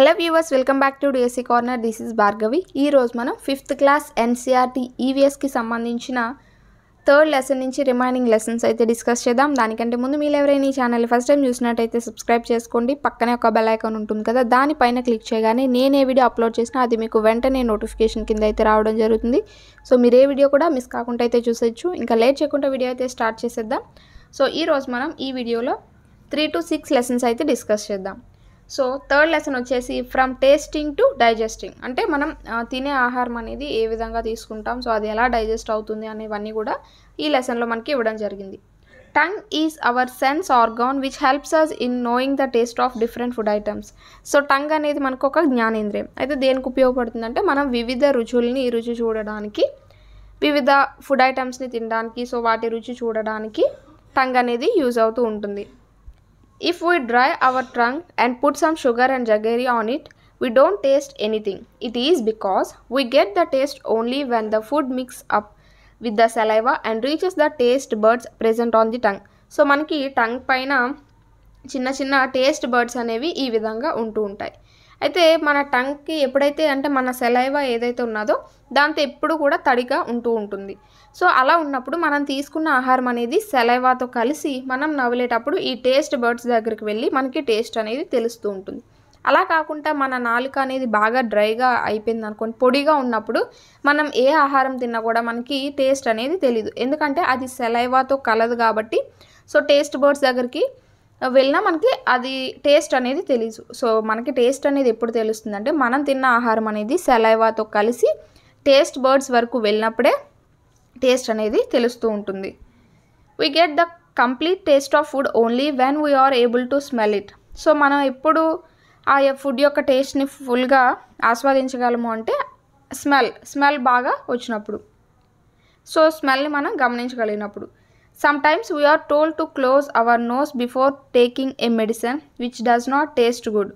Hello viewers welcome back to DSC corner this is Bhargavi ఈరోజు మనం fifth class NCERT ఈవీఎస్కి e సంబంధించిన third lesson నుంచి రిమైనింగ్ లెసన్స్ అయితే డిస్కస్ చేద్దాం దానికంటే ముందు మీరు ఎవరైనా ఈ ఛానల్ ఫస్ట్ టైం చూసినట్టయితే సబ్స్క్రైబ్ చేసుకోండి పక్కనే ఒక బెల్ ఐకాన్ ఉంటుంది కదా దానిపైన క్లిక్ చేయగానే నేను ఏ వీడియో అప్లోడ్ చేసినా అది మీకు వెంటనే నోటిఫికేషన్ కింద అయితే రావడం జరుగుతుంది సో మీరు ఏ వీడియో కూడా మిస్ కాకుండా అయితే చూసొచ్చు ఇంకా లేట్ చేయకుండా వీడియో అయితే స్టార్ట్ చేసేద్దాం సో ఈరోజు మనం ఈ వీడియోలో త్రీ టు సిక్స్ లెసన్స్ అయితే డిస్కస్ చేద్దాం సో థర్డ్ లెసన్ వచ్చేసి ఫ్రమ్ టేస్టింగ్ టు డైజెస్టింగ్ అంటే మనం తినే ఆహారం అనేది ఏ విధంగా తీసుకుంటాం సో అది ఎలా డైజెస్ట్ అవుతుంది అనేవన్నీ కూడా ఈ లెసన్లో మనకి ఇవ్వడం జరిగింది tongue is our sense organ which helps us in knowing the taste of different food items so tongue అనేది మనకు ఒక జ్ఞానేంద్రియం అయితే దేనికి ఉపయోగపడుతుందంటే మనం వివిధ రుచుల్ని రుచి చూడడానికి వివిధ ఫుడ్ ఐటమ్స్ని తినడానికి సో వాటి రుచి చూడడానికి టంగ్ అనేది యూజ్ అవుతూ ఉంటుంది If we dry our trunk and put some sugar and jaggery on it, we don't taste anything. It is because we get the taste only when the food mix up with the saliva and reaches the taste buds present on the tongue. So, monkey tongue paina చిన్న చిన్న taste birds అనేవి ఈ విధంగా ఉంటూ అయితే మన టంగ్కి ఎప్పుడైతే అంటే మన సెలైవా ఏదైతే ఉన్నదో దాంతో ఎప్పుడు కూడా తడిగా ఉంటూ ఉంటుంది సో అలా ఉన్నప్పుడు మనం తీసుకున్న ఆహారం అనేది సెలైవాతో కలిసి మనం నవ్వులేటప్పుడు ఈ టేస్ట్ బర్డ్స్ దగ్గరికి వెళ్ళి మనకి టేస్ట్ అనేది తెలుస్తూ ఉంటుంది అలా కాకుండా మన నాలుక అనేది బాగా డ్రైగా అయిపోయింది అనుకోండి పొడిగా ఉన్నప్పుడు మనం ఏ ఆహారం తిన్నా కూడా మనకి టేస్ట్ అనేది తెలీదు ఎందుకంటే అది సెలైవాతో కలదు కాబట్టి సో టేస్ట్ బర్డ్స్ దగ్గరికి వెళ్ళినా మనకి అది టేస్ట్ అనేది తెలీదు సో మనకి టేస్ట్ అనేది ఎప్పుడు తెలుస్తుందంటే మనం తిన్న ఆహారం అనేది సెలైవాతో కలిసి టేస్ట్ బర్డ్స్ వరకు వెళ్ళినప్పుడే టేస్ట్ అనేది తెలుస్తూ ఉంటుంది we get the complete taste of food only when are able to smell it so మనం ఎప్పుడు ఆ ఫుడ్ యొక్క టేస్ట్ని ఫుల్గా ఆస్వాదించగలము అంటే స్మెల్ స్మెల్ బాగా వచ్చినప్పుడు సో స్మెల్ని మనం గమనించగలిగినప్పుడు Sometimes we are told to close our nose before taking a medicine which does not taste good.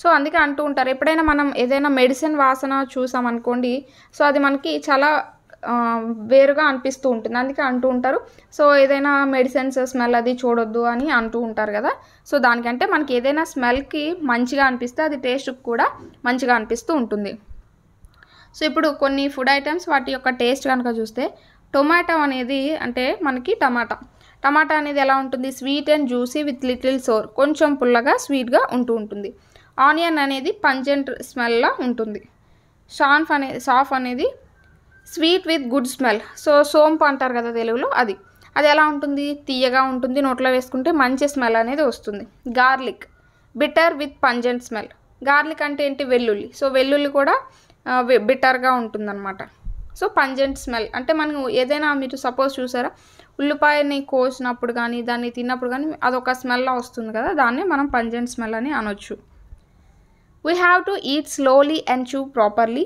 So అందుకే అంటూ ఉంటారు ఎప్పుడైనా మనం ఏదైనా మెడిసిన్ వాసన చూసామనుకోండి సో అది మనకి చాలా వేరుగా అనిపిస్తూ ఉంటుంది అందుకే అంటూ ఉంటారు సో ఏదైనా మెడిసిన్స్ స్మెల్ అది చూడొద్దు అని అంటూ ఉంటారు కదా సో దానికంటే మనకి ఏదైనా స్మెల్కి మంచిగా అనిపిస్తే అది టేస్ట్కి కూడా మంచిగా అనిపిస్తూ ఉంటుంది సో ఇప్పుడు కొన్ని ఫుడ్ ఐటమ్స్ వాటి యొక్క టేస్ట్ కనుక చూస్తే టొమాటో అనేది అంటే మనకి టమాటా టమాటా అనేది ఎలా ఉంటుంది sweet and juicy with little sour కొంచెం పుల్లగా స్వీట్గా ఉంటూ ఉంటుంది ఆనియన్ అనేది పంజెంట్ స్మెల్లా ఉంటుంది షాన్ఫ్ అనే సాఫ్ అనేది sweet with good smell so సోంపు అంటారు కదా తెలుగులో అది అది ఎలా ఉంటుంది తీయగా ఉంటుంది నోట్లో వేసుకుంటే మంచి స్మెల్ అనేది వస్తుంది garlic bitter with pungent smell garlic అంటే ఏంటి వెల్లుల్లి సో వెల్లుల్లి కూడా బిటర్గా ఉంటుందన్నమాట సో పంజెంట్ స్మెల్ అంటే మనం ఏదైనా మీరు సపోజ్ చూసారా ఉల్లిపాయని కోసినప్పుడు కానీ దాన్ని తిన్నప్పుడు కానీ అదొక స్మెల్ వస్తుంది కదా దాన్ని మనం పంజెంట్ స్మెల్ అని అనొచ్చు we have to eat slowly and chew properly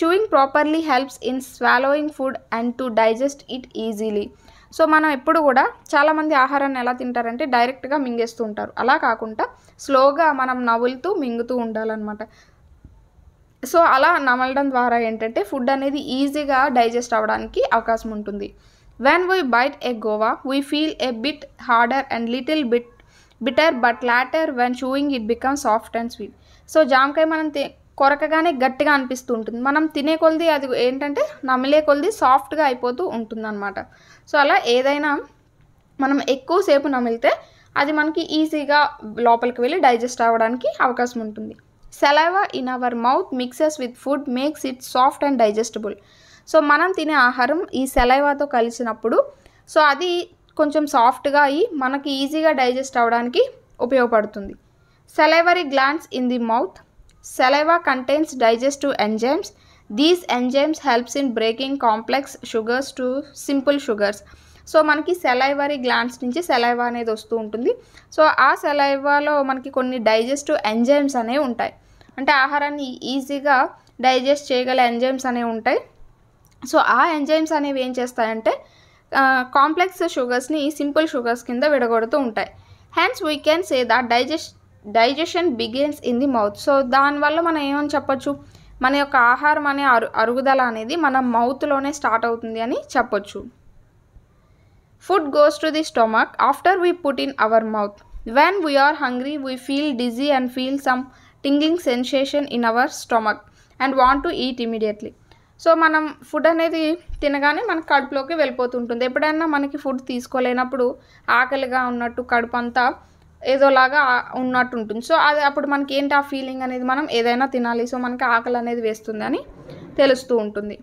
chewing properly helps in swallowing food and to digest it easily so మనం ఎప్పుడు కూడా చాలామంది ఆహారాన్ని ఎలా తింటారంటే డైరెక్ట్గా మింగేస్తూ ఉంటారు అలా కాకుండా స్లోగా మనం నవ్వులుతూ మింగుతూ ఉండాలన్నమాట సో అలా నమలడం ద్వారా ఏంటంటే ఫుడ్ అనేది ఈజీగా డైజెస్ట్ అవ్వడానికి అవకాశం ఉంటుంది when we bite a guava we feel a bit harder and little bit bitter but later when chewing it become soft and sweet so జామకాయ మనం కొరకగానే గట్టిగా అనిపిస్తూ ఉంటుంది మనం తినే కొలది అది ఏంటంటే నమిలే కొలది సాఫ్ట్గా అయిపోతూ ఉంటుందన్నమాట సో అలా ఏదైనా మనం ఎక్కువసేపు నమిలితే అది మనకి ఈజీగా లోపలికి వెళ్ళి డైజెస్ట్ అవ్వడానికి అవకాశం ఉంటుంది saliva in our mouth mixes with food makes it soft and digestible so మనం తినే ఆహారం ఈ సెలైవాతో కలిసినప్పుడు సో అది కొంచెం సాఫ్ట్గా అయ్యి మనకి ఈజీగా డైజెస్ట్ అవ్వడానికి ఉపయోగపడుతుంది salivary glands in the mouth saliva contains digestive enzymes these enzymes helps in breaking complex sugars to simple sugars so మనకి సెలైవరీ గ్లాండ్స్ నుంచి సెలైవా అనేది వస్తూ ఉంటుంది సో ఆ సెలైవాలో మనకి కొన్ని డైజెస్టివ్ ఎంజైమ్స్ అనేవి ఉంటాయి అంటే ఆహారాన్ని ఈజీగా డైజెస్ట్ చేయగల ఎంజైమ్స్ అనేవి ఉంటాయి సో ఆ ఎంజైమ్స్ అనేవి ఏం చేస్తాయంటే కాంప్లెక్స్ షుగర్స్ని సింపుల్ షుగర్స్ కింద విడగొడుతూ ఉంటాయి hence we can say that digest digestion begins in the mouth so దానివల్ల మనం ఏమని చెప్పొచ్చు మన యొక్క ఆహారం అనే అరు అరుగుదల అనేది మన మౌత్లోనే స్టార్ట్ అవుతుంది అని చెప్పొచ్చు food goes to the stomach after we put in our mouth when we are hungry we feel dizzy and feel some tingling sensation in our stomach and want to eat immediately so మనం food అనేది తినగానే మన కడుపులోకి వెళ్ళిపోతుంటుంది ఎప్పుడైనా మనకి food తీసుకోలేనప్పుడు ఆకలిగా ఉన్నట్టు కడుపు అంతా ఏదోలాగా ఉన్నట్టు ఉంటుంది సో అది అప్పుడు మనకి ఏంటి ఆ ఫీలింగ్ అనేది మనం ఏదైనా తినాలి సో మనకి ఆకలి అనేది వేస్తుందని తెలుస్తూ ఉంటుంది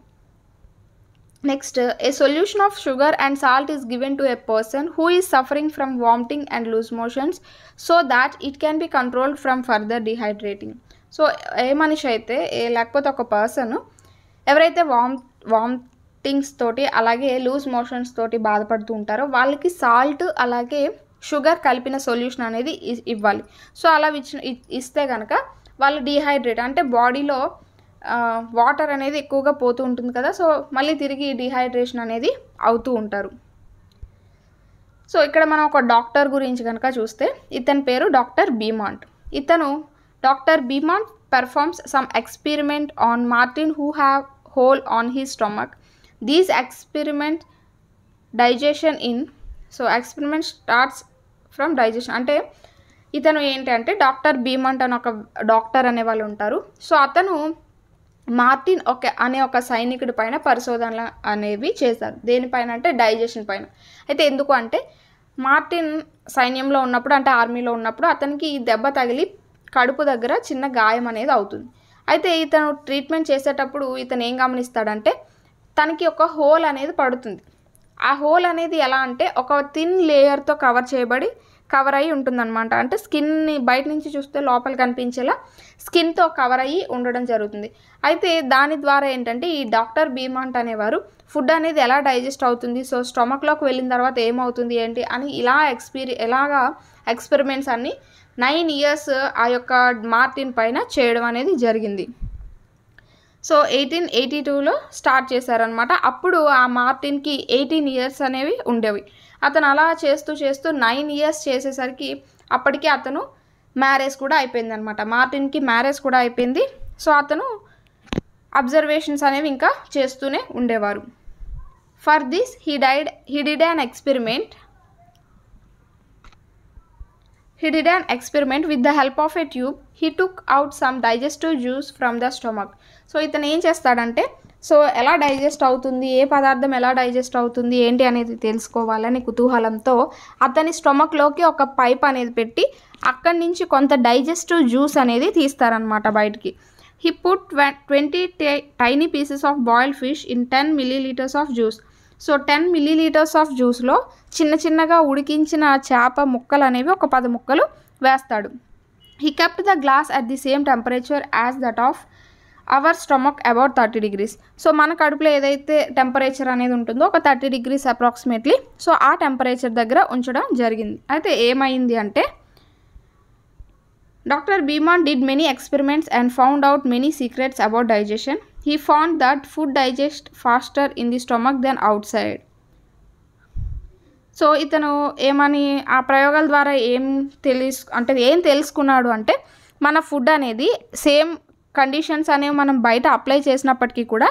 next a solution of sugar and salt is given to a person who is suffering from vomiting and loose motions so that it can be controlled from further dehydrating so ఏ మనిషి అయితే ఏ లేకపోతే ఒక పర్సన్ ఎవరైతే వామ్ vomitings తోటి అలాగే loose motions తోటి బాధపడుతూ ఉంటారో వాళ్ళకి సాల్ట్ అలాగే షుగర్ కలిపిన సొల్యూషన్ అనేది ఇవ్వాలి సో అలా ఇచ్చిన ఇస్తే కనుక వాళ్ళు డిహైడ్రేట్ అంటే బాడీలో వాటర్ అనేది ఎక్కువగా పోతూ ఉంటుంది కదా సో మళ్ళీ తిరిగి డిహైడ్రేషన్ అనేది అవుతూ ఉంటారు సో ఇక్కడ మనం ఒక డాక్టర్ గురించి కనుక చూస్తే ఇతని పేరు డాక్టర్ బీమాంట్ ఇతను doctor Beaumont performs some experiment on Martin who have hole on he stomach these experiment digestion in so experiment starts from digestion అంటే ఇతను ఏంటంటే డాక్టర్ భీమంట్ అని ఒక డాక్టర్ అనే వాళ్ళు ఉంటారు సో అతను మార్టిన్ ఒక అనే ఒక సైనికుడి పైన పరిశోధనలు అనేవి చేశారు దేనిపైన అంటే డైజెషన్ పైన అయితే ఎందుకు అంటే మార్టిన్ సైన్యంలో ఉన్నప్పుడు అంటే ఆర్మీలో ఉన్నప్పుడు అతనికి ఈ దెబ్బ తగిలి కడుపు దగ్గర చిన్న గాయం అనేది అవుతుంది అయితే ఇతను ట్రీట్మెంట్ చేసేటప్పుడు ఇతను ఏం గమనిస్తాడంటే తనకి ఒక హోల్ అనేది పడుతుంది ఆ హోల్ అనేది ఎలా అంటే ఒక థిన్ లేయర్తో కవర్ చేయబడి కవర్ అయ్యి ఉంటుందన్నమాట అంటే స్కిన్ని బయట నుంచి చూస్తే లోపల కనిపించేలా స్కిన్తో కవర్ అయ్యి ఉండడం జరుగుతుంది అయితే దాని ద్వారా ఏంటంటే ఈ డాక్టర్ భీమాంట్ అనేవారు ఫుడ్ అనేది ఎలా డైజెస్ట్ అవుతుంది సో స్టొమక్లోకి వెళ్ళిన తర్వాత ఏమవుతుంది ఏంటి అని ఇలా ఎక్స్పీరి ఎలాగా ఎక్స్పెరిమెంట్స్ అన్నీ నైన్ ఇయర్స్ ఆ యొక్క మార్టిన్ పైన చేయడం అనేది జరిగింది సో ఎయిటీన్ ఎయిటీ టూలో స్టార్ట్ చేశారనమాట అప్పుడు ఆ మార్టిన్కి ఎయిటీన్ ఇయర్స్ అనేవి ఉండేవి అతను అలా చేస్తూ చేస్తూ నైన్ ఇయర్స్ చేసేసరికి అప్పటికే అతను మ్యారేజ్ కూడా అయిపోయింది అనమాట మార్టిన్కి మ్యారేజ్ కూడా అయిపోయింది సో అతను అబ్జర్వేషన్స్ అనేవి ఇంకా చేస్తూనే ఉండేవారు for this he died he did an experiment he did an experiment with the help of a tube he took out some digestive juice from the stomach so ఇతను ఏం చేస్తాడంటే సో ఎలా digest అవుతుంది ఏ పదార్థం ఎలా డైజెస్ట్ అవుతుంది ఏంటి అనేది తెలుసుకోవాలని కుతూహలంతో అతని స్టొమక్లోకి ఒక పైప్ అనేది పెట్టి అక్కడి నుంచి కొంత డైజెస్టివ్ జ్యూస్ అనేది తీస్తారనమాట బయటికి he put twenty tiny pieces of boiled fish in ten millilitres of juice so ten millilitres of జ్యూస్లో చిన్న చిన్నగా ఉడికించిన చేప ముక్కలు అనేవి ఒక పది ముక్కలు వేస్తాడు he kept the glass at the same temperature as that of our stomach about thirty degrees so మన కడుపులో ఏదైతే టెంపరేచర్ అనేది ఉంటుందో ఒక థర్టీ డిగ్రీస్ అప్రాక్సిమేట్లీ సో ఆ టెంపరేచర్ దగ్గర ఉంచడం జరిగింది అయితే ఏమైంది అంటే డాక్టర్ భీమాన్ did many experiments and found out many secrets about digestion he found that food digest faster in the stomach then outside so ఇతను ఏమని ఆ ప్రయోగాల ద్వారా ఏం తెలుసు అంటే ఏం తెలుసుకున్నాడు అంటే మన ఫుడ్ అనేది సేమ్ కండిషన్స్ అనేవి మనం బయట అప్లై చేసినప్పటికీ కూడా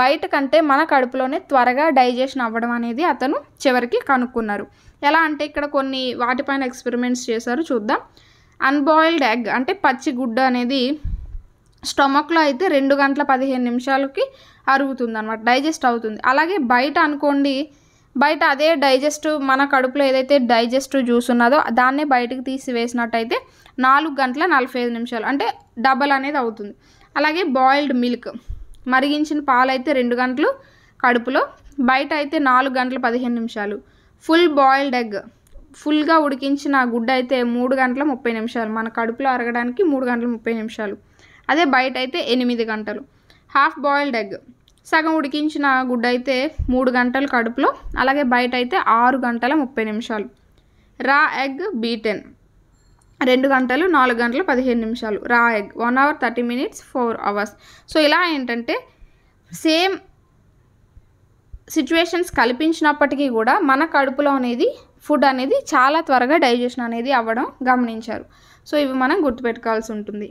బయట కంటే మన కడుపులోనే త్వరగా డైజెషన్ అవ్వడం అనేది అతను చివరికి కనుక్కున్నారు ఎలా అంటే ఇక్కడ కొన్ని వాటిపైన ఎక్స్పెరిమెంట్స్ చేశారు చూద్దాం అన్బాయిల్డ్ ఎగ్ అంటే పచ్చి గుడ్డ అనేది స్టొమక్లో అయితే రెండు గంటల పదిహేను నిమిషాలకి అరుగుతుంది అనమాట డైజెస్ట్ అవుతుంది అలాగే బయట అనుకోండి బయట అదే డైజెస్ట్ మన కడుపులో ఏదైతే డైజెస్ట్ జ్యూస్ ఉన్నదో దాన్నే బయటకు తీసి వేసినట్టయితే నాలుగు గంటల నలభై ఐదు నిమిషాలు అంటే డబల్ అనేది అవుతుంది అలాగే బాయిల్డ్ మిల్క్ మరిగించిన పాలు అయితే రెండు గంటలు కడుపులో బయట అయితే నాలుగు గంటల పదిహేను నిమిషాలు ఫుల్ బాయిల్డ్ ఎగ్ ఫుల్గా ఉడికించిన గుడ్డ అయితే మూడు గంటల ముప్పై నిమిషాలు మన కడుపులో అరగడానికి మూడు గంటల ముప్పై నిమిషాలు అదే బయట అయితే ఎనిమిది గంటలు హాఫ్ బాయిల్డ్ ఎగ్ సగం ఉడికించిన గుడ్డ అయితే మూడు గంటలు కడుపులో అలాగే బయట అయితే ఆరు గంటల ముప్పై నిమిషాలు రా ఎగ్ బీటెన్ రెండు గంటలు నాలుగు గంటలు పదిహేను నిమిషాలు raw egg one hour thirty minutes four hours so ఇలా ఏంటంటే సేమ్ సిచ్యువేషన్స్ కల్పించినప్పటికీ కూడా మన కడుపులో అనేది ఫుడ్ అనేది చాలా త్వరగా డైజెషన్ అనేది అవ్వడం గమనించారు సో ఇవి మనం గుర్తుపెట్టుకోవాల్సి ఉంటుంది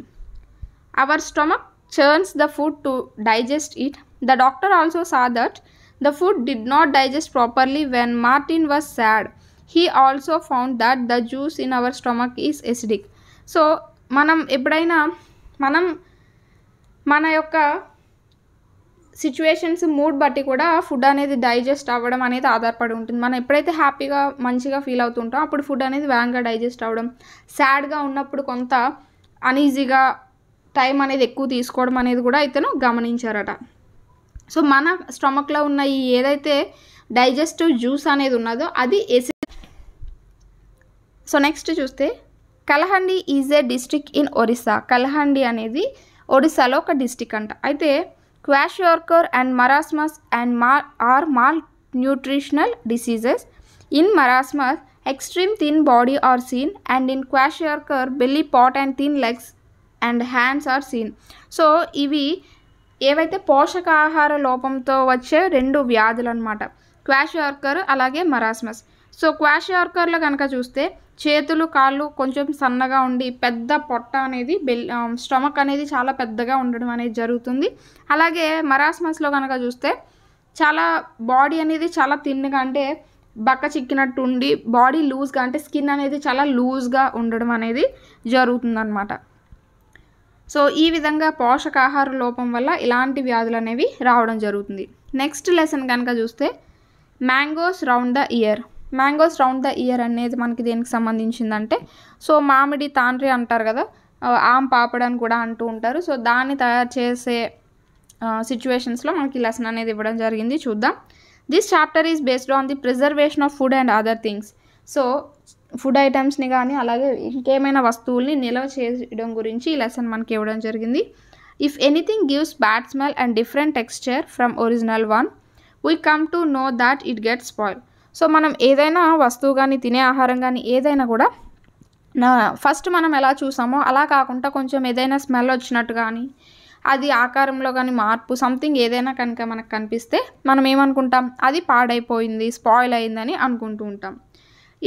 our stomach churns the food to digest it The doctor also saw that the food did not digest properly when Martin was sad. He also found that the juice in our stomach is acidic. So మనం ఎప్పుడైనా మనం మన యొక్క situations mood బట్టి కూడా food అనేది digest అవ్వడం అనేది ఆధారపడి ఉంటుంది మనం ఎప్పుడైతే హ్యాపీగా మంచిగా ఫీల్ అవుతుంటాం అప్పుడు ఫుడ్ అనేది వేగంగా డైజెస్ట్ అవ్వడం సాడ్గా ఉన్నప్పుడు కొంత అనీజీగా టైం అనేది ఎక్కువ తీసుకోవడం అనేది కూడా ఇతను గమనించారట సో మన స్టమక్లో ఉన్న ఈ ఏదైతే డైజెస్టివ్ జ్యూస్ అనేది ఉన్నదో అది ఎసి సో నెక్స్ట్ చూస్తే Kalahandi is a district in Orissa Kalahandi అనేది ఒడిస్సాలో ఒక డిస్టిక్ అంట అయితే క్వాష్ యోర్కర్ అండ్ మరాస్మస్ అండ్ మా are malnutritional diseases in marasmus extreme thin body are seen and in kwashiorkor belly pot and thin legs and hands are seen so ఇవి ఏవైతే పోషకాహార లోపంతో వచ్చే రెండు వ్యాధులు అనమాట క్వాష్ అలాగే మరాస్మస్ సో క్వాష్ వర్కర్లో కనుక చూస్తే చేతులు కాళ్ళు కొంచెం సన్నగా ఉండి పెద్ద పొట్ట అనేది బెల్ స్టమక్ అనేది చాలా పెద్దగా ఉండడం అనేది జరుగుతుంది అలాగే మరాస్మస్లో కనుక చూస్తే చాలా బాడీ అనేది చాలా తిన్నగా అంటే బక్క చిక్కినట్టు ఉండి బాడీ లూజ్గా అంటే స్కిన్ అనేది చాలా లూజ్గా ఉండడం అనేది జరుగుతుందన్నమాట సో ఈ విధంగా పోషకాహార లోపం వల్ల ఇలాంటి వ్యాధులు అనేవి రావడం జరుగుతుంది నెక్స్ట్ లెసన్ కనుక చూస్తే mangoes round the year mangoes round the year అనేది మనకి దేనికి సంబంధించిందంటే సో మామిడి తాండ్రి అంటారు కదా ఆమ్ పాపడని కూడా అంటూ ఉంటారు సో దాన్ని తయారు చేసే సిచ్యువేషన్స్లో మనకి లెసన్ అనేది ఇవ్వడం జరిగింది చూద్దాం this chapter is based on the preservation of food and other things so food ఐటమ్స్ని కానీ అలాగే ఇంకేమైనా వస్తువుల్ని నిల్వ చేయడం గురించి ఈ లెసన్ మనకి ఇవ్వడం జరిగింది if anything gives bad smell and different texture from original one we come to know that it get spoil so మనం ఏదైనా వస్తువు కానీ తినే ఆహారం కానీ ఏదైనా కూడా నా ఫస్ట్ మనం ఎలా చూసామో అలా కాకుండా కొంచెం ఏదైనా స్మెల్ వచ్చినట్టు కానీ అది ఆకారంలో కానీ మార్పు సంథింగ్ ఏదైనా కనుక మనకు కనిపిస్తే మనం ఏమనుకుంటాం అది పాడైపోయింది స్పాయిల్ అయిందని అనుకుంటూ ఉంటాం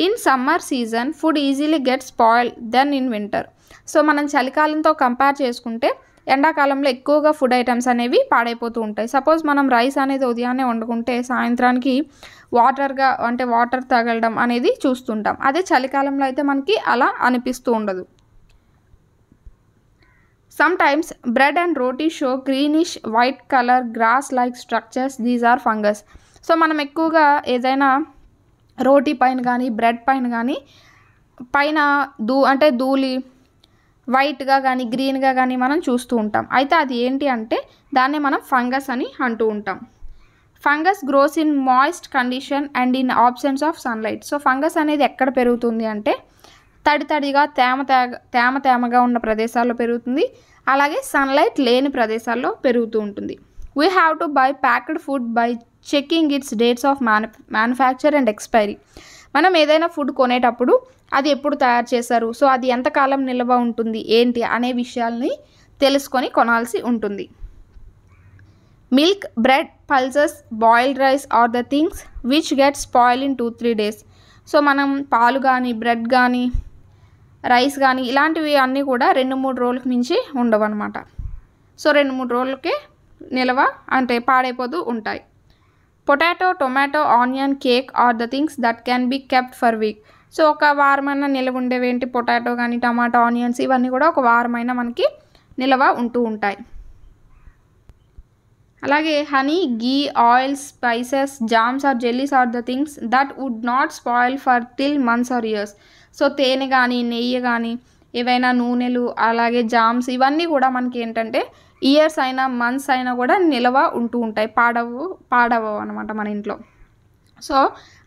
in summer season food easily get spoil then in winter so మనం చలికాలంతో కంపేర్ చేసుకుంటే ఎండాకాలంలో ఎక్కువగా ఫుడ్ ఐటమ్స్ అనేవి పాడైపోతూ ఉంటాయి సపోజ్ మనం రైస్ అనేది ఉదయాన్నే వండుకుంటే సాయంత్రానికి వాటర్గా అంటే వాటర్ తగలడం అనేది చూస్తుంటాం అదే చలికాలంలో అయితే మనకి అలా అనిపిస్తూ ఉండదు sometimes bread and roti show greenish white colour grass like structures these are fungus so మనం ఎక్కువగా ఏదైనా రోటీ పైన కానీ బ్రెడ్ పైన కానీ పైన దూ అంటే ధూళి వైట్గా కానీ గ్రీన్గా కానీ మనం చూస్తూ ఉంటాం అయితే అది ఏంటి అంటే దాన్ని మనం ఫంగస్ అని అంటూ ఉంటాం fungus grows in moist condition and in absence of sunlight so fungus అనేది ఎక్కడ పెరుగుతుంది అంటే తడి తడిగా తేమ తేగ తేమ తేమగా ఉన్న ప్రదేశాల్లో పెరుగుతుంది అలాగే సన్లైట్ లేని ప్రదేశాల్లో పెరుగుతూ ఉంటుంది we have to buy packed food by checking its dates of manu manufacture and expiry మనం ఏదైనా ఫుడ్ కొనేటప్పుడు అది ఎప్పుడు తయారు చేశారు సో అది ఎంతకాలం నిల్వ ఉంటుంది ఏంటి అనే విషయాల్ని తెలుసుకొని కొనాల్సి ఉంటుంది milk bread pulses boiled rice are the things which get spoil in two three days so మనం పాలు కానీ బ్రెడ్ కానీ రైస్ కానీ ఇలాంటివి అన్నీ కూడా రెండు మూడు రోజులకు మించి ఉండవన్నమాట సో రెండు మూడు రోజులకే నిల్వ అంటే పాడైపోతూ ఉంటాయి potato tomato onion cake are the things that can be kept for week so ఒక వారమైనా నిల్వ ఉండేవి ఏంటి పొటాటో కానీ టమాటో ఆనియన్స్ ఇవన్నీ కూడా ఒక వారమైనా మనకి నిల్వ ఉంటూ ఉంటాయి అలాగే honey ghee oil spices jams or jellies are the things that would not spoil for till months or years so తేనె కానీ నెయ్యి కానీ ఏవైనా నూనెలు అలాగే జామ్స్ ఇవన్నీ కూడా మనకి ఏంటంటే ఇయర్స్ అయినా మంత్స్ అయినా కూడా నిలవ ఉంటూ ఉంటాయి పాడవు పాడవు అనమాట మన ఇంట్లో సో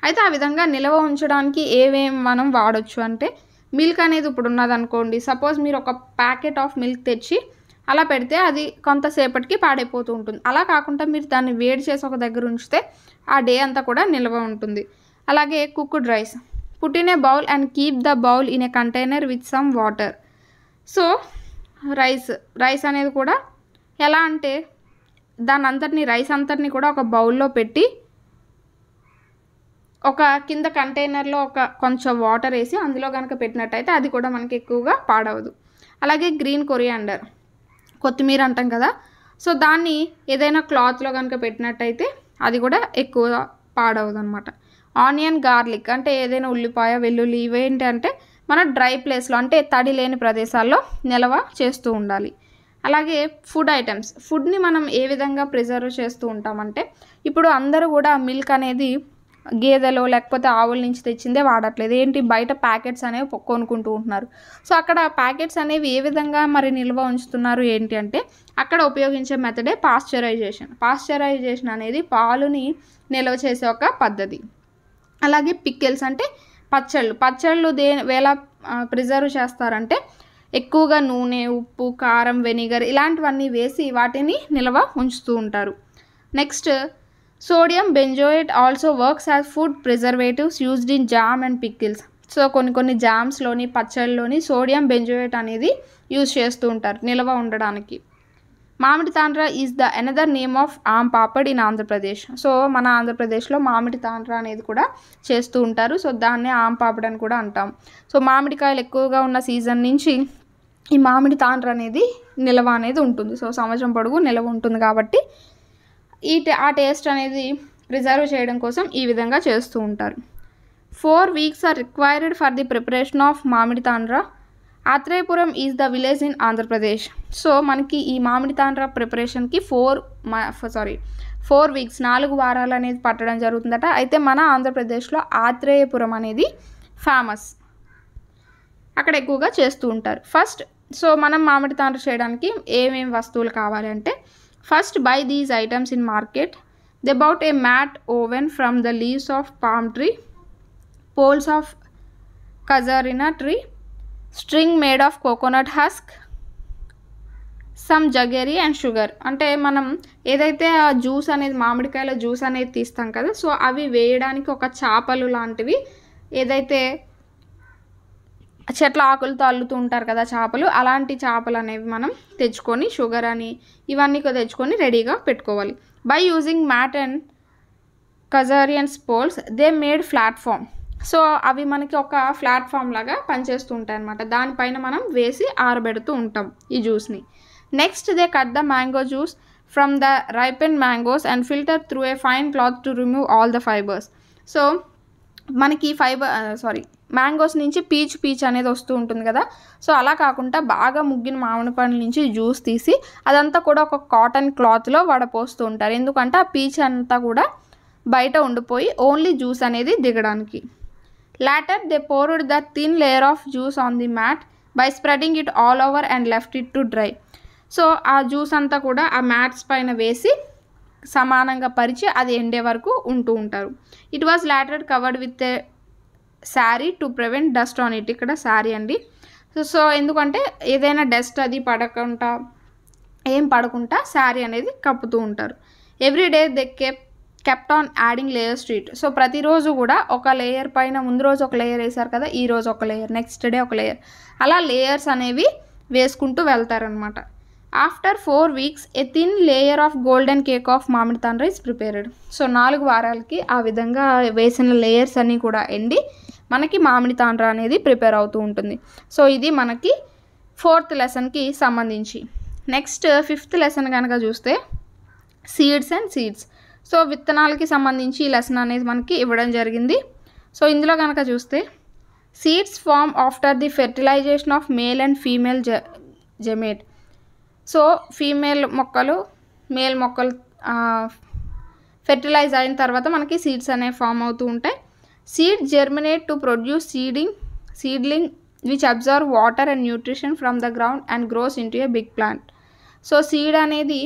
అయితే ఆ విధంగా నిల్వ ఉంచడానికి ఏవేం మనం వాడచ్చు అంటే మిల్క్ అనేది ఇప్పుడు ఉన్నదనుకోండి సపోజ్ మీరు ఒక ప్యాకెట్ ఆఫ్ మిల్క్ తెచ్చి అలా పెడితే అది కొంతసేపటికి పాడైపోతూ ఉంటుంది అలా కాకుండా మీరు దాన్ని వేడి చేసి ఒక దగ్గర ఉంచితే ఆ డే అంతా కూడా నిల్వ ఉంటుంది అలాగే cooked rice put in a bowl and keep the bowl in a container with some water so rice rice అనేది కూడా ఎలా అంటే దాని అంతటినీ రైస్ అంతటిని కూడా ఒక బౌల్లో పెట్టి ఒక కింద కంటైనర్లో ఒక కొంచెం వాటర్ వేసి అందులో కనుక పెట్టినట్టయితే అది కూడా మనకి ఎక్కువగా పాడవదు అలాగే గ్రీన్ కొరియాండర్ కొత్తిమీర అంటాం కదా సో దాన్ని ఏదైనా క్లాత్లో కనుక పెట్టినట్టయితే అది కూడా ఎక్కువ పాడవదు అనమాట ఆనియన్ గార్లిక్ అంటే ఏదైనా ఉల్లిపాయ వెల్లుల్లి ఇవేంటంటే మన డ్రై ప్లేస్లో అంటే తడి లేని ప్రదేశాల్లో నిల్వ చేస్తూ ఉండాలి అలాగే ఫుడ్ ఐటమ్స్ ఫుడ్ని మనం ఏ విధంగా ప్రిజర్వ్ చేస్తూ ఉంటామంటే ఇప్పుడు అందరూ కూడా మిల్క్ అనేది గేదెలో లేకపోతే ఆవుల నుంచి తెచ్చిందే వాడట్లేదు ఏంటి బయట ప్యాకెట్స్ అనేవి కొనుక్కుంటూ ఉంటున్నారు సో అక్కడ ప్యాకెట్స్ అనేవి ఏ విధంగా మరి నిల్వ ఉంచుతున్నారు ఏంటి అంటే అక్కడ ఉపయోగించే మెథడే పాశ్చరైజేషన్ పాశ్చరైజేషన్ అనేది పాలుని నిల్వ చేసే ఒక పద్ధతి అలాగే పిక్కెల్స్ అంటే పచ్చళ్ళు పచ్చళ్ళు దే ఎలా ప్రిజర్వ్ చేస్తారంటే ఎక్కువగా నూనె ఉప్పు కారం వెనిగర్ ఇలాంటివన్నీ వేసి వాటిని నిల్వ ఉంచుతూ ఉంటారు next sodium benzoate also works as food preservatives used in jam and pickles so కొన్ని కొన్ని జామ్స్లోని పచ్చళ్ళలోని సోడియం బెంజోయేట్ అనేది యూజ్ చేస్తూ ఉంటారు నిల్వ ఉండడానికి mamidi tandra is the another name of aam papad in Andhra Pradesh so మన ఆంధ్రప్రదేశ్లో మామిడి తాండ్ర అనేది కూడా చేస్తూ ఉంటారు సో దాన్నే ఆమ్ పాపడ్ అని కూడా అంటాం సో మామిడికాయలు ఎక్కువగా ఉన్న సీజన్ నుంచి ఈ మామిడి తాండ్ర అనేది నిలవ అనేది ఉంటుంది సో సంవత్సరం పొడుగు నిలవ ఉంటుంది కాబట్టి ఈ ఆ టేస్ట్ అనేది ప్రిజర్వ్ చేయడం కోసం ఈ విధంగా చేస్తూ ఉంటారు four weeks are required for the preparation of mamidi tandra Atreyapuram is the village in Andhra Pradesh so మనకి ఈ మామిడి తాండ్ర ప్రిపరేషన్కి ఫోర్ సారీ ఫోర్ వీక్స్ నాలుగు వారాలు అనేది పట్టడం జరుగుతుందట అయితే మన ఆంధ్రప్రదేశ్లో ఆత్రేయపురం అనేది ఫేమస్ అక్కడ ఎక్కువగా చేస్తూ ఉంటారు ఫస్ట్ సో మనం మామిడి తాండ్ర చేయడానికి ఏమేమి వస్తువులు కావాలంటే first buy these items in market the about a mat woven from the leaves of palm tree poles of casuarina tree string made of coconut husk some jaggery and sugar అంటే మనం ఏదైతే ఆ జ్యూస్ అనేది మామిడికాయల juice అనేది తీస్తాం కదా so అవి వేయడానికి ఒక చేపలు లాంటివి ఏదైతే చెట్ల ఆకులతో అల్లుతూ ఉంటారు కదా చేపలు అలాంటి చేపలు అనేవి మనం తెచ్చుకొని షుగర్ అని ఇవన్నీ తెచ్చుకొని రెడీగా పెట్టుకోవాలి by using mat and casuarinas poles they made platform so అవి మనకి ఒక ప్లాట్ఫామ్ లాగా పనిచేస్తూ ఉంటాయి అనమాట దానిపైన మనం వేసి ఆరబెడుతూ ఉంటాం ఈ జ్యూస్ని next they cut the mango juice from the ripen mangoes and filter through a fine cloth to remove all the fibres so మనకి ఫైబర్ సారీ మ్యాంగోస్ నుంచి పీచ్ పీచ్ అనేది వస్తూ ఉంటుంది కదా సో అలా కాకుండా బాగా ముగ్గిన మామిడి పండ్ల నుంచి జ్యూస్ తీసి అదంతా కూడా ఒక కాటన్ క్లాత్లో వడపోస్తూ ఉంటారు ఎందుకంటే ఆ పీచ్ అంతా కూడా బయట ఉండిపోయి ఓన్లీ జ్యూస్ అనేది దిగడానికి Later, they poured the thin layer of juice on the mat by spreading it all over and left it to dry so ఆ జ్యూస్ అంతా కూడా ఆ మ్యాట్స్ పైన వేసి సమానంగా పరిచి అది ఎండే వరకు ఉంటూ ఉంటారు it was later covered with a sari to prevent dust on it ఇక్కడ శారీ అండి సో సో ఎందుకంటే ఏదైనా డస్ట్ అది పడకుండా ఏం పడకుండా శారీ అనేది కప్పుతూ ఉంటారు every day they kep kept on adding layer street so ప్రతిరోజు కూడా ఒక లేయర్ పైన ముందు రోజు ఒక లేయర్ వేశారు కదా ఈ రోజు ఒక లేయర్ నెక్స్ట్ డే ఒక లేయర్ అలా లేయర్స్ అనేవి వేసుకుంటూ వెళ్తారనమాట after four weeks a thin layer of golden cake of mamidi tandra is prepared so నాలుగు వారాలకి ఆ విధంగా వేసిన లేయర్స్ అన్నీ కూడా ఎండి మనకి మామిడి తాండ్ర అనేది ప్రిపేర్ అవుతూ ఉంటుంది సో ఇది మనకి ఫోర్త్ లెసన్కి సంబంధించి నెక్స్ట్ ఫిఫ్త్ లెసన్ కనుక చూస్తే సీడ్స్ అండ్ సీడ్స్ సో విత్తనాలకి సంబంధించి ఈ లెసన్ అనేది మనకి ఇవ్వడం జరిగింది సో ఇందులో కనుక చూస్తే seeds form after the fertilization of male and female gamete so female మొక్కలు మేల్ మొక్కలు ఫెర్టిలైజ్ అయిన తర్వాత మనకి సీడ్స్ అనేవి ఫామ్ అవుతూ ఉంటాయి seed germinate to produce seeding seedling which absorb water and nutrition from the ground and grows into a big plant so seed అనేది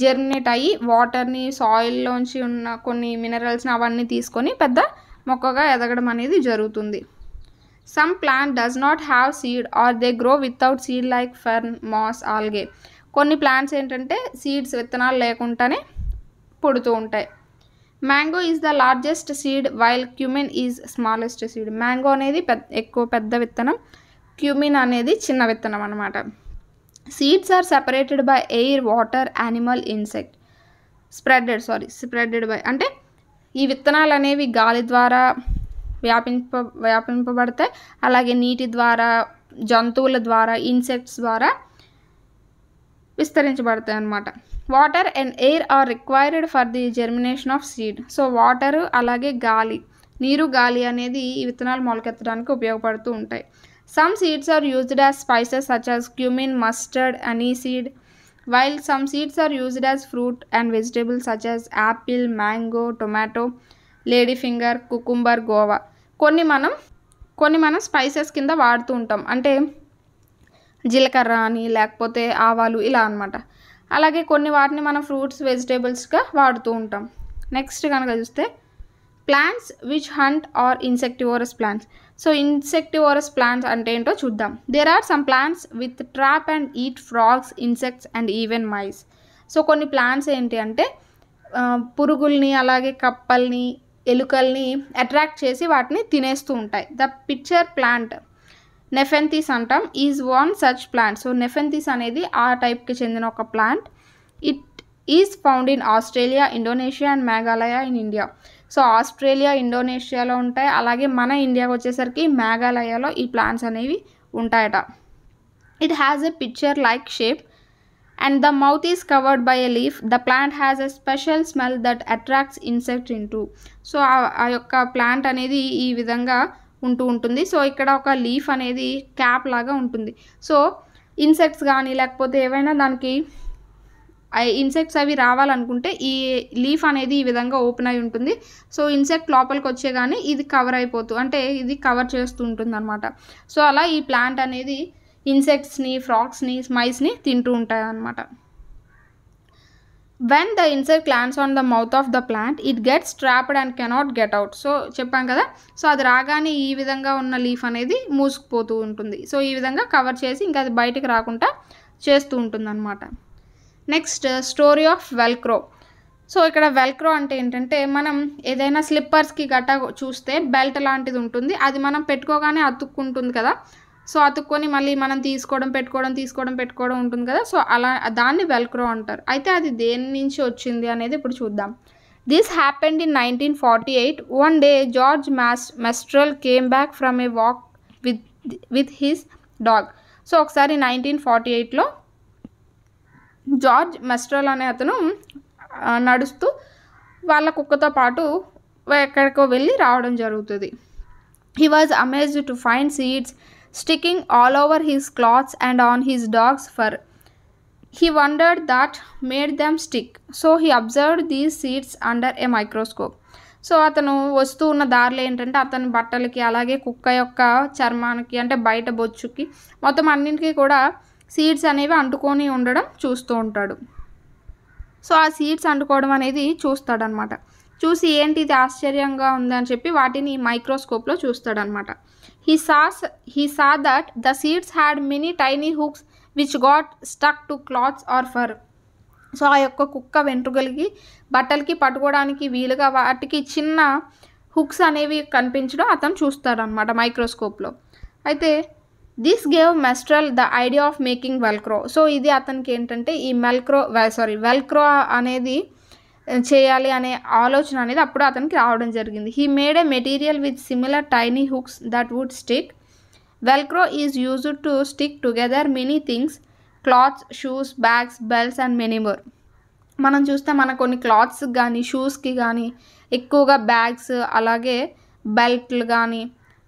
germinate అయ్యి వాటర్ని సాయిల్లోంచి ఉన్న కొన్ని మినరల్స్ని అవన్నీ తీసుకొని పెద్ద మొక్కగా ఎదగడం అనేది జరుగుతుంది some plant does not have seed or they grow without seed like fern moss algae కొన్ని ప్లాంట్స్ ఏంటంటే సీడ్స్ విత్తనాలు లేకుండానే పుడుతూ ఉంటాయి mango is the largest seed while cumin is smallest seed mango అనేది పెద్ద ఎక్కువ పెద్ద విత్తనం క్యూమిన్ అనేది చిన్న విత్తనం అనమాట seeds are separated by air water animal insect spreaded sorry spreaded by అంటే ఈ విత్తనాలు అనేవి గాలి ద్వారా వ్యాపింప వ్యాపింపబడతాయి అలాగే నీటి ద్వారా జంతువుల ద్వారా ఇన్సెక్ట్స్ ద్వారా విస్తరించబడతాయి అన్నమాట water and air are required for the germination of seed so water అలాగే గాలి నీరు గాలి అనేది ఈ విత్తనాలు మొలకెత్తడానికి ఉపయోగపడుతూ ఉంటాయి Some seeds are used as spices such as cumin, mustard, seed, while some seeds are used as fruit and vegetables such as apple, mango, tomato, finger cucumber guava కొన్ని మనం కొన్ని మనం స్పైసెస్ కింద వాడుతూ ఉంటాం అంటే జీలకర్ర అని లేకపోతే ఆవాలు ఇలా అనమాట అలాగే కొన్ని వాటిని మనం ఫ్రూట్స్ వెజిటేబుల్స్గా వాడుతూ ఉంటాం నెక్స్ట్ కనుక చూస్తే plants which hunt are insectivorous plants so insectivorous plants అంటే ఏంటో చూద్దాం there are some plants with trap and eat frogs insects and even mice so కొన్ని ప్లాంట్స్ ఏంటి అంటే పురుగుల్ని అలాగే కప్పల్ని ఎలుకల్ని అట్రాక్ట్ చేసి వాటిని తినేస్తూ ఉంటాయి ద పిక్చర్ ప్లాంట్ నెఫెంతిస్ అంటాం is one such plant so nepenthes అనేది ఆ టైప్కి చెందిన ఒక plant it is found in Australia Indonesia and Meghalaya in India so Australia ఇండోనేషియాలో ఉంటాయి అలాగే మన ఇండియాకి వచ్చేసరికి మేఘాలయలో ఈ ప్లాంట్స్ అనేవి ఉంటాయట it has a pitcher like shape and the mouth is covered by a leaf the plant has a special smell that attracts insect into so ఆ యొక్క ప్లాంట్ అనేది ఈ విధంగా ఉంటూ ఉంటుంది సో ఇక్కడ ఒక లీఫ్ అనేది క్యాప్ లాగా ఉంటుంది సో ఇన్సెక్ట్స్ కానీ లేకపోతే ఏవైనా దానికి ఇన్సెక్ట్స్ అవి రావాలనుకుంటే ఈ లీఫ్ అనేది ఈ విధంగా ఓపెన్ అయి ఉంటుంది సో ఇన్సెక్ట్ లోపలికి వచ్చే కానీ ఇది కవర్ అయిపోతుంది అంటే ఇది కవర్ చేస్తూ ఉంటుంది అనమాట సో అలా ఈ ప్లాంట్ అనేది ఇన్సెక్ట్స్ని ఫ్రాక్స్ని స్మైస్ని తింటూ ఉంటాయి అనమాట when the insect lands on the mouth of the plant it gets trapped and cannot get out so చెప్పాం కదా సో అది రాగానే ఈ విధంగా ఉన్న లీఫ్ అనేది మూసుకుపోతూ ఉంటుంది సో ఈ విధంగా కవర్ చేసి ఇంకా అది బయటకు రాకుండా చేస్తూ ఉంటుంది next story of velcro so ఇక్కడ వెల్క్రో అంటే ఏంటంటే మనం ఏదైనా స్లిప్పర్స్కి గట్టా చూస్తే బెల్ట్ లాంటిది ఉంటుంది అది మనం పెట్టుకోగానే అతుక్కుంటుంది కదా సో అతుక్కొని మళ్ళీ మనం తీసుకోవడం పెట్టుకోవడం తీసుకోవడం పెట్టుకోవడం ఉంటుంది కదా సో అలా దాన్ని వెల్క్రో అంటారు అయితే అది దేని నుంచి వచ్చింది అనేది ఇప్పుడు చూద్దాం this happened in nineteen forty eight one day George Mas Mestral came back from a walk with with his dog so ఒకసారి నైన్టీన్ ఫార్టీ ఎయిట్లో జార్జ్ మెస్ట్రల్ అనే అతను నడుస్తూ వాళ్ళ కుక్కతో పాటు ఎక్కడికో వెళ్ళి రావడం జరుగుతుంది he was amazed to find seeds sticking all over his clothes and on his dogs fur he wondered that made them stick so he observed these seeds under a microscope so అతను వస్తూ ఉన్న దారిలో ఏంటంటే అతని బట్టలకి అలాగే కుక్క యొక్క చర్మానికి అంటే బయట బొచ్చుకి మొత్తం అన్నింటికీ కూడా సీడ్స్ అనేవి అంటుకొని ఉండడం చూస్తూ ఉంటాడు సో ఆ సీడ్స్ అంటుకోవడం అనేది చూస్తాడనమాట చూసి ఏంటి ఇది ఆశ్చర్యంగా ఉందని చెప్పి వాటిని మైక్రోస్కోప్లో చూస్తాడనమాట he saws he saw that the seeds had many tiny hooks which got stuck to clothes or fur so ఆ యొక్క కుక్క వెంట్రుగలికి బట్టలకి పట్టుకోవడానికి వీలుగా వాటికి చిన్న హుక్స్ అనేవి కనిపించడం అతను చూస్తాడనమాట మైక్రోస్కోప్లో అయితే this gave Mestral the idea of making velcro so ఇది అతనికి ఏంటంటే ఈ మెల్క్రో సారీ వెల్క్రో అనేది uh, చేయాలి అనే ఆలోచన అనేది అప్పుడు అతనికి రావడం జరిగింది he made a material with similar tiny hooks that would stick velcro is used to stick together many things clothes shoes bags belts and many more మనం చూస్తే మన కొన్ని క్లాత్స్కి కానీ షూస్కి కానీ ఎక్కువగా బ్యాగ్స్ అలాగే బెల్ట్లు కానీ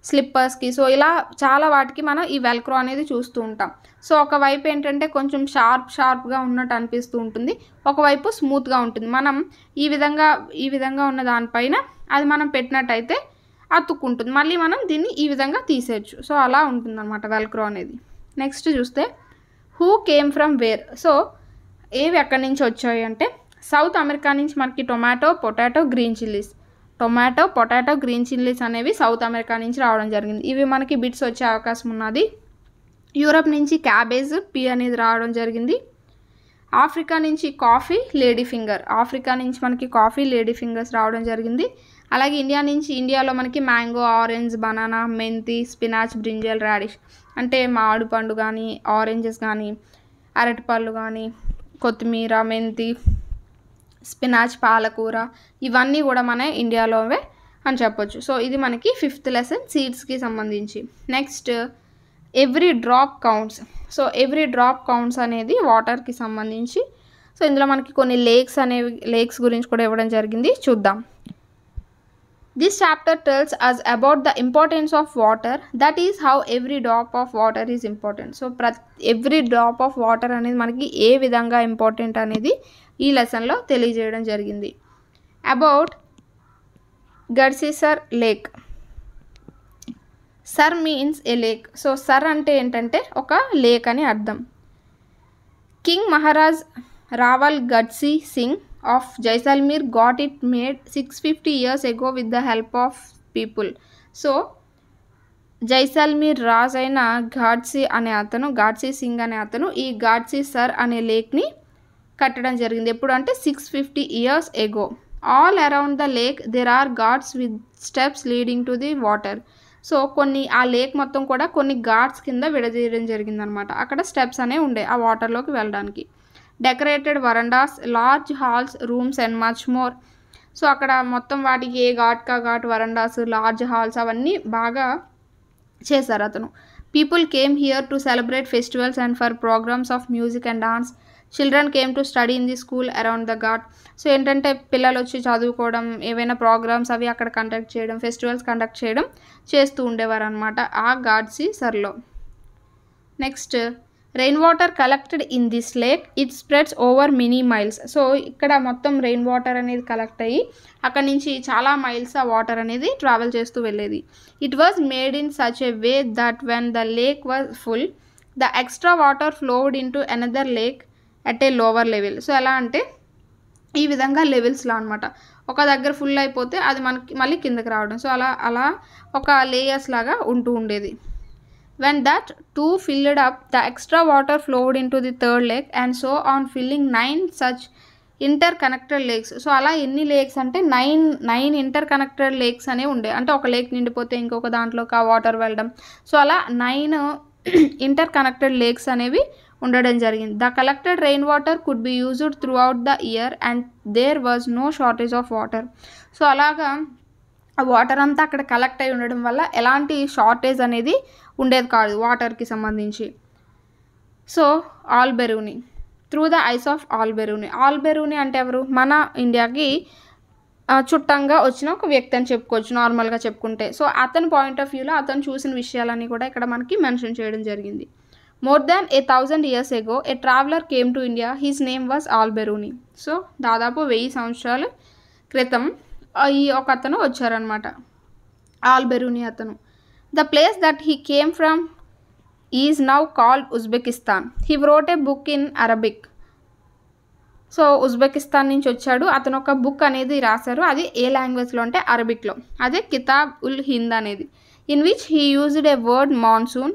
స్లిప్పర్స్కి సో ఇలా చాలా వాటికి మనం ఈ వెల్క్రో అనేది చూస్తూ ఉంటాం సో ఒకవైపు ఏంటంటే కొంచెం షార్ప్ షార్ప్గా ఉన్నట్టు అనిపిస్తూ ఉంటుంది ఒకవైపు స్మూత్గా ఉంటుంది మనం ఈ విధంగా ఈ విధంగా ఉన్న దానిపైన అది మనం పెట్టినట్టయితే అతుక్కుంటుంది మళ్ళీ మనం దీన్ని ఈ విధంగా తీసేయచ్చు సో అలా ఉంటుంది అనమాట వెల్క్రో అనేది నెక్స్ట్ చూస్తే who came from where so ఏవి ఎక్కడి నుంచి వచ్చాయి అంటే సౌత్ అమెరికా నుంచి మనకి tomato potato green chillies tomato potato green chillies అనేవి సౌత్ అమెరికా నుంచి రావడం జరిగింది ఇవి మనకి బిట్స్ వచ్చే అవకాశం ఉన్నది యూరప్ నుంచి క్యాబేజ్ పీ అనేది రావడం జరిగింది ఆఫ్రికా నుంచి కాఫీ లేడీ ఫింగర్ ఆఫ్రికా నుంచి మనకి కాఫీ లేడీ ఫింగర్స్ రావడం జరిగింది అలాగే ఇండియా నుంచి ఇండియాలో మనకి mango orange banana methi spinach brinjal radish అంటే మామిడి పండు కానీ ఆరెంజెస్ కానీ అరటిపళ్ళు కానీ కొత్తిమీర మెంతి స్పినాచ్ పాలకూర ఇవన్నీ కూడా మన ఇండియాలోవే అని చెప్పొచ్చు సో ఇది మనకి ఫిఫ్త్ లెసన్ సీడ్స్కి సంబంధించి next every drop counts so every drop counts అనేది వాటర్కి సంబంధించి సో ఇందులో మనకి కొన్ని లేక్స్ అనేవి లేక్స్ గురించి కూడా ఇవ్వడం జరిగింది చూద్దాం this chapter tells us about the importance of water that is how every drop of water is important so ప్రతి ఎవ్రీ డ్రాప్ ఆఫ్ వాటర్ అనేది మనకి ఏ విధంగా ఇంపార్టెంట్ అనేది ఈ లెసన్లో తెలియజేయడం జరిగింది about Gadsisar lake sar means a lake so సర్ అంటే ఏంటంటే ఒక లేక్ అని అర్థం king Maharaj Rawal Gadsi Singh of Jaisalmer got it made six fifty years ago with the help of people so Jaisalmer రాజ్ అయిన ఘాట్సీ అనే అతను ఘాట్సీ సింగ్ అనే అతను ఈ ఘాట్సీ సర్ అనే లేక్ని కట్టడం జరిగింది ఎప్పుడు అంటే six fifty years ago all around the lake there are ghats with steps leading to the water so కొన్ని ఆ లేక్ మొత్తం కూడా కొన్ని ఘాట్స్ కింద విడదీయడం జరిగిందనమాట అక్కడ స్టెప్స్ అనేవి ఉండే ఆ వాటర్లోకి వెళ్ళడానికి decorated verandas large halls rooms and much more so అక్కడ మొత్తం వాటికి ఏ ఘాట్ కా ఘాట్ వరండాస్ లార్జ్ హాల్స్ అవన్నీ బాగా చేశారు అతను people came here to celebrate festivals and for programmes of music and dance children came to study in the school around the ghat so ఏంటంటే పిల్లలు వచ్చి చదువుకోవడం ఏవైనా ప్రోగ్రామ్స్ అవి అక్కడ కండక్ట్ చేయడం ఫెస్టివల్స్ కండక్ట్ చేయడం చేస్తూ ఉండేవారు అనమాట ఆ ఈ సర్లో next rain water collected in this lake it spreads over many miles so ఇక్కడ మొత్తం రెయిన్ వాటర్ అనేది కలెక్ట్ అయ్యి అక్కడ నుంచి చాలా మైల్స్ ఆ వాటర్ అనేది ట్రావెల్ చేస్తూ వెళ్ళేది it was made in such a way that when the lake was full the extra water flowed into another lake at a lower level so ఎలా అంటే ఈ విధంగా లెవెల్స్లో అనమాట ఒక దగ్గర ఫుల్ అయిపోతే అది మనకి మళ్ళీ కిందకి రావడం సో అలా అలా ఒక లేయర్స్ లాగా ఉంటూ ఉండేది when that too filled up the extra water flowed into the third lake and so on filling nine such interconnected lakes so అలా ఎన్ని లేక్స్ అంటే nine nine interconnected lakes అనే ఉండే అంటే ఒక లేక్ నిండిపోతే ఇంకొక దాంట్లోకి ఆ వాటర్ వెళ్ళడం సో అలా నైన్ ఇంటర్ కనెక్టెడ్ లేక్స్ అనేవి ఉండడం జరిగింది the collected rain water could be used throughout the year and there was no shortage of water so అలాగా ఆ వాటర్ అంతా అక్కడ కలెక్ట్ అయి ఉండడం వల్ల ఎలాంటి షార్టేజ్ అనేది ఉండేది కాదు వాటర్కి సంబంధించి so Al Biruni through the eyes of Al Biruni Al Biruni అంటే ఎవరు మన ఇండియాకి చుట్టంగా వచ్చిన ఒక వ్యక్తి అని చెప్పుకోవచ్చు నార్మల్గా చెప్పుకుంటే సో అతని పాయింట్ ఆఫ్ వ్యూలో అతను చూసిన విషయాలన్నీ కూడా ఇక్కడ మనకి మెన్షన్ చేయడం జరిగింది more than a thousand years ago a traveller came to India his name was Alberuni so దాదాపు వెయ్యి సంవత్సరాల క్రితం ఈ ఒక అతను వచ్చారనమాట ఆల్బెరూని అతను the place that he came from is now called Uzbekistan he wrote a book in Arabic so Uzbekistan నుంచి వచ్చాడు అతను ఒక బుక్ అనేది రాశారు అది ఏ లాంగ్వేజ్లో అంటే అరబిక్లో అదే కితాబ్ ఉల్ హింద్ అనేది in which he used a word monsoon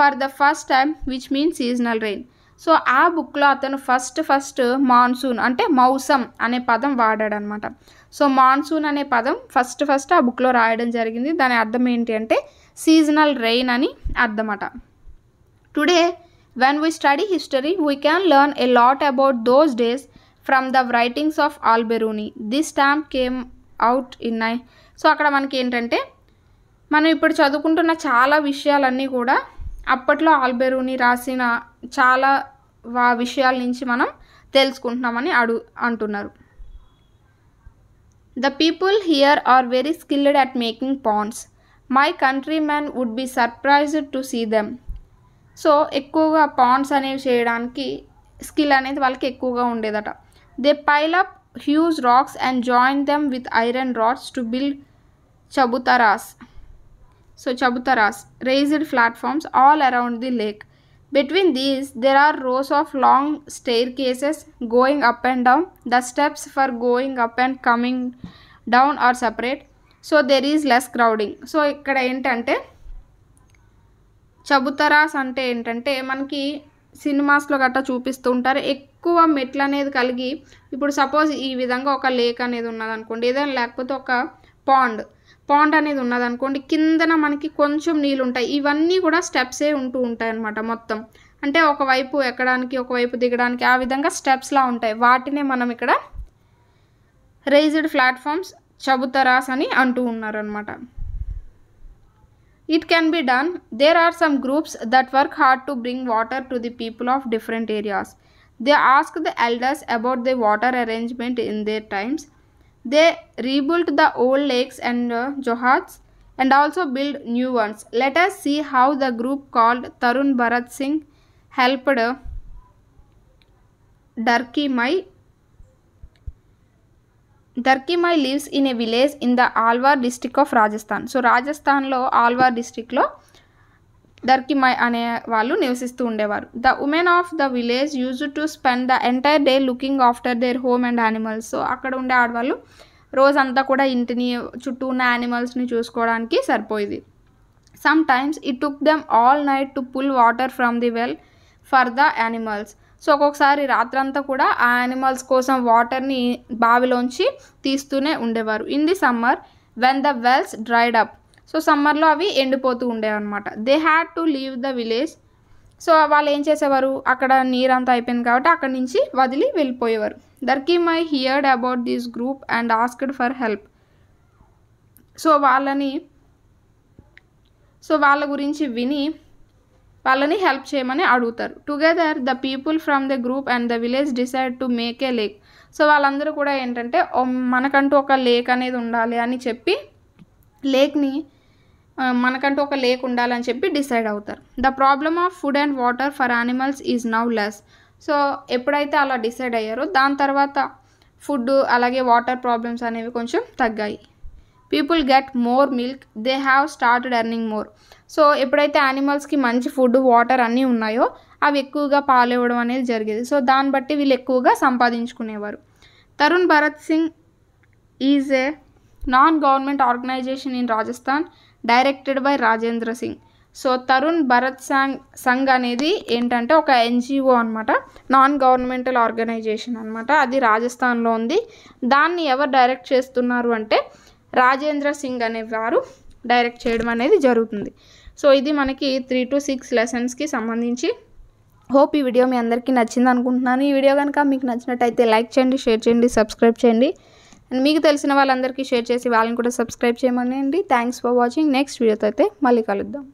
for the first time which means seasonal rain so ఆ బుక్లో అతను ఫస్ట్ ఫస్ట్ మాన్సూన్ అంటే మౌసం అనే పదం వాడాడనమాట సో మాన్సూన్ అనే పదం ఫస్ట్ ఫస్ట్ ఆ బుక్లో రాయడం జరిగింది దాని అర్థం ఏంటి అంటే సీజనల్ రెయిన్ అని అర్థమట today when we study history we can learn a lot about those days from the writings of Alberuni this stamp came out in I so అక్కడ మనకి ఏంటంటే మనం ఇప్పుడు చదువుకుంటున్న చాలా విషయాలన్నీ కూడా అప్పట్లో ఆల్బెరూని రాసిన చాలా వా విషయాల నుంచి మనం తెలుసుకుంటున్నామని అడు అంటున్నారు the people here are very skilled at making ponds my country man would be surprised to see them so ఎక్కువగా పాండ్స్ అనేవి చేయడానికి స్కిల్ అనేది వాళ్ళకి ఎక్కువగా ఉండేదట they pile up huge rocks and join them with iron rods to build chabutaras so chabutaras raised platforms all around the lake between these there are rows of long staircases going up and down the steps for going up and coming down are separate so there is less crowding so ఇక్కడ ఏంటంటే చబుతరాస్ అంటే ఏంటంటే మనకి సినిమాస్లో గట్రా చూపిస్తూ ఉంటారు ఎక్కువ మెట్లు అనేది కలిగి ఇప్పుడు సపోజ్ ఈ విధంగా ఒక లేక్ అనేది ఉన్నదనుకోండి ఏదైనా లేకపోతే ఒక పాండ్ పాండ్ అనేది ఉన్నదనుకోండి కిందన మనకి కొంచెం నీళ్ళు ఉంటాయి ఇవన్నీ కూడా స్టెప్సే ఉంటూ ఉంటాయి అనమాట మొత్తం అంటే ఒకవైపు ఎక్కడానికి ఒకవైపు దిగడానికి ఆ విధంగా స్టెప్స్లా ఉంటాయి వాటినే మనం ఇక్కడ రైజ్డ్ ప్లాట్ఫామ్స్ చబుతరాస్ అని అంటూ ఉన్నారనమాట it can be done there are some groups that work hard to bring water to the people of different areas they ask the elders about the water arrangement in their times They rebuilt the old lakes and uh, Johats and also build new ones. Let us see how the group called Tarun Bharat Singh helped uh, Darki Mai. Darki Mai lives in a village in the Alwar district of Rajasthan. So, Rajasthan lo Alwar district lo దర్కిమై అనే వాళ్ళు నివసిస్తూ ఉండేవారు the women of the village use to spend the entire day looking after their home and animals so అక్కడ ఉండే ఆడవాళ్ళు రోజంతా కూడా ఇంటిని చుట్టూ ఉన్న యానిమల్స్ని చూసుకోవడానికి సరిపోయేది sometimes it took them all night to pull water from the well for the animals so ఒక్కొక్కసారి రాత్రంతా కూడా ఆ యానిమల్స్ కోసం వాటర్ని బావిలోంచి తీస్తూనే ఉండేవారు in the summer when the wells dried up so సమ్మర్లో అవి ఎండిపోతూ ఉండేవి అనమాట they had to leave the village so వాళ్ళు ఏం చేసేవారు అక్కడ నీరంతా అయిపోయింది కాబట్టి అక్కడి నుంచి వదిలి వెళ్ళిపోయేవారు దర్కీమ్ I heard about this group and asked for help so వాళ్ళని సో వాళ్ళ గురించి విని వాళ్ళని హెల్ప్ చేయమని అడుగుతారు together the people from the group and the village decide to make a lake so వాళ్ళందరూ కూడా ఏంటంటే మనకంటూ ఒక లేక్ అనేది ఉండాలి అని చెప్పి లేక్ని మనకంటూ ఒక లేక్ ఉండాలని చెప్పి డిసైడ్ అవుతారు the problem of food and water for animals is now less so ఎప్పుడైతే అలా డిసైడ్ అయ్యారో దాని తర్వాత ఫుడ్ అలాగే వాటర్ ప్రాబ్లమ్స్ అనేవి కొంచెం తగ్గాయి people get more milk they have started earning more so ఎప్పుడైతే యానిమల్స్కి మంచి ఫుడ్ వాటర్ అన్నీ ఉన్నాయో అవి ఎక్కువగా పాలు ఇవ్వడం అనేది జరిగేది సో దాన్ని బట్టి వీళ్ళు ఎక్కువగా సంపాదించుకునేవారు Tarun Bharat Singh is a non government organisation in Rajasthan directed by Rajendra Singh so Tarun Bharat Sangh Sangh అనేది ఏంటంటే ఒక ఎన్జిఓ అనమాట నాన్ గవర్నమెంటల్ ఆర్గనైజేషన్ అనమాట అది రాజస్థాన్లో ఉంది దాన్ని ఎవరు డైరెక్ట్ చేస్తున్నారు అంటే రాజేంద్ర సింగ్ అనే వారు డైరెక్ట్ చేయడం అనేది జరుగుతుంది సో ఇది మనకి త్రీ టు సిక్స్ లెసన్స్కి సంబంధించి హోప్ ఈ వీడియో మీ అందరికీ నచ్చింది అనుకుంటున్నాను ఈ వీడియో కనుక మీకు నచ్చినట్టయితే లైక్ చేయండి షేర్ చేయండి సబ్స్క్రైబ్ చేయండి అండ్ మీకు తెలిసిన వాళ్ళందరికీ షేర్ చేసి వాళ్ళని కూడా సబ్స్క్రైబ్ చేయమని అండి థ్యాంక్స్ ఫర్ వాచింగ్ నెక్స్ట్ వీడియోతో అయితే మళ్ళీ కలుద్దాం